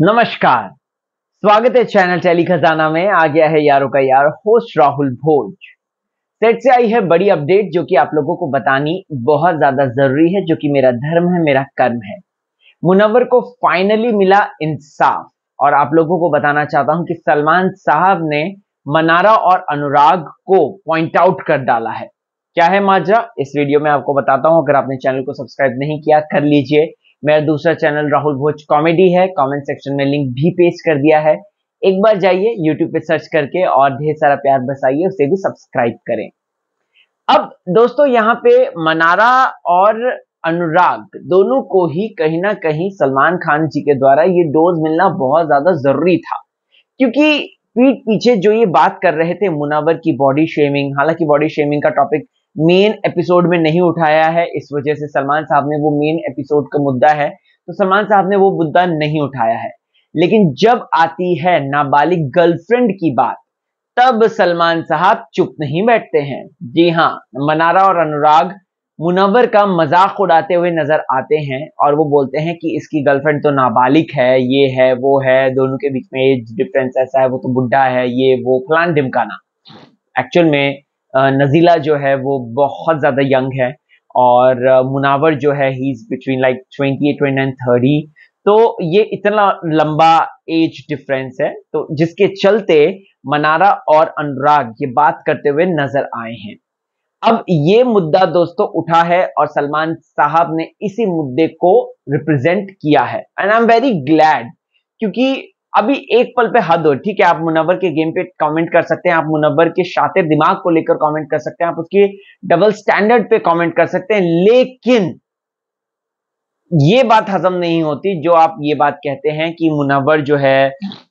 नमस्कार स्वागत है चैनल टेली खजाना में आ गया है यारों का यार होस्ट राहुल भोज सेट से आई है बड़ी अपडेट जो कि आप लोगों को बतानी बहुत ज्यादा जरूरी है जो कि मेरा धर्म है मेरा कर्म है मुनवर को फाइनली मिला इंसाफ और आप लोगों को बताना चाहता हूं कि सलमान साहब ने मनारा और अनुराग को पॉइंट आउट कर डाला है क्या है माजरा इस वीडियो में आपको बताता हूं अगर आपने चैनल को सब्सक्राइब नहीं किया कर लीजिए मेरा दूसरा चैनल राहुल भोज कॉमेडी है कमेंट सेक्शन में लिंक भी पेश कर दिया है एक बार जाइए यूट्यूब पे सर्च करके और ढेर सारा प्यार बसाइए उसे भी सब्सक्राइब करें अब दोस्तों यहाँ पे मनारा और अनुराग दोनों को ही कहीं ना कहीं सलमान खान जी के द्वारा ये डोज मिलना बहुत ज्यादा जरूरी था क्योंकि पीठ पीछे जो ये बात कर रहे थे मुनावर की बॉडी शेमिंग हालांकि बॉडी शेमिंग का टॉपिक मेन एपिसोड में नहीं उठाया है इस वजह से सलमान साहब ने वो मेन एपिसोड का मुद्दा है तो सलमान साहब ने वो मुद्दा नहीं उठाया है लेकिन जब आती है नाबालिग गर्लफ्रेंड की बात तब सलमान साहब चुप नहीं बैठते हैं जी हाँ मनारा और अनुराग मुनवर का मजाक उड़ाते हुए नजर आते हैं और वो बोलते हैं कि इसकी गर्लफ्रेंड तो नाबालिग है ये है वो है दोनों के बीच में एज डिफरेंस ऐसा है वो तो बुढ़ा है ये वो फलान ढिमकाना एक्चुअल में नज़ीला जो है वो बहुत ज़्यादा यंग है और मुनावर जो है he is between like twenty eight twenty nine thirty तो ये इतना लंबा एज डिफरेंस है तो जिसके चलते मनारा और अनुराग ये बात करते हुए नजर आए हैं अब ये मुद्दा दोस्तों उठा है और सलमान साहब ने इसी मुद्दे को रिप्रेजेंट किया है and I am very glad क्योंकि अभी एक पल पे हद हो ठीक है आप मुनवर के गेम पे कमेंट कर सकते हैं आप मुनवर के शातिर दिमाग को लेकर कमेंट कर सकते हैं आप उसके डबल स्टैंडर्ड पे कमेंट कर सकते हैं लेकिन ये बात हजम नहीं होती जो आप ये बात कहते हैं कि मुनवर जो है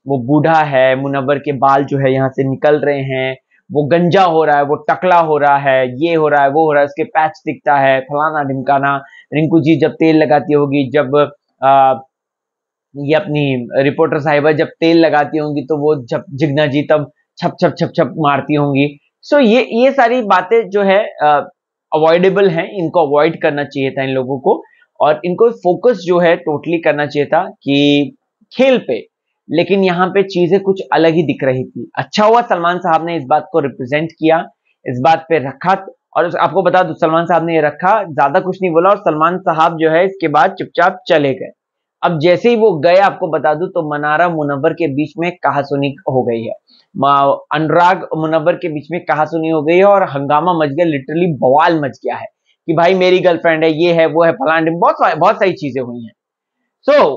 वो बूढ़ा है मुनवर के बाल जो है यहाँ से निकल रहे हैं वो गंजा हो रहा है वो टकला हो रहा है ये हो रहा है वो हो रहा है उसके पैच दिखता है फलाना ढिमकाना रिंकू जी जब तेल लगाती होगी जब आ, ये अपनी रिपोर्टर साहिबा जब तेल लगाती होंगी तो वो जब जिग्ना जी तब छप छप छप छप मारती होंगी सो ये ये सारी बातें जो है अवॉइडेबल हैं इनको अवॉइड करना चाहिए था इन लोगों को और इनको फोकस जो है टोटली करना चाहिए था कि खेल पे लेकिन यहाँ पे चीजें कुछ अलग ही दिख रही थी अच्छा हुआ सलमान साहब ने इस बात को रिप्रेजेंट किया इस बात पे रखा और आपको बता दो सलमान साहब ने ये रखा ज्यादा कुछ नहीं बोला और सलमान साहब जो है इसके बाद चुपचाप चले गए अब जैसे ही वो गए आपको बता दूं तो मनारा मुनवर के बीच में कहासुनी हो गई है अनुराग मुनवर के बीच में कहासुनी हो गई है और हंगामा मच गया लिटरली बवाल मच गया है कि भाई मेरी गर्लफ्रेंड है ये है वो है फलांड बहुत बहुत सारी चीजें हुई हैं सो so,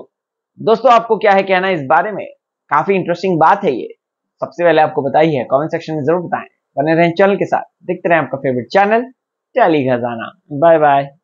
दोस्तों आपको क्या है कहना इस बारे में काफी इंटरेस्टिंग बात है ये सबसे पहले आपको बताई है कॉमेंट सेक्शन में जरूर बताएं बने रहें चैनल के साथ देखते रहे आपका फेवरेट चैनल टैली खजाना बाय बाय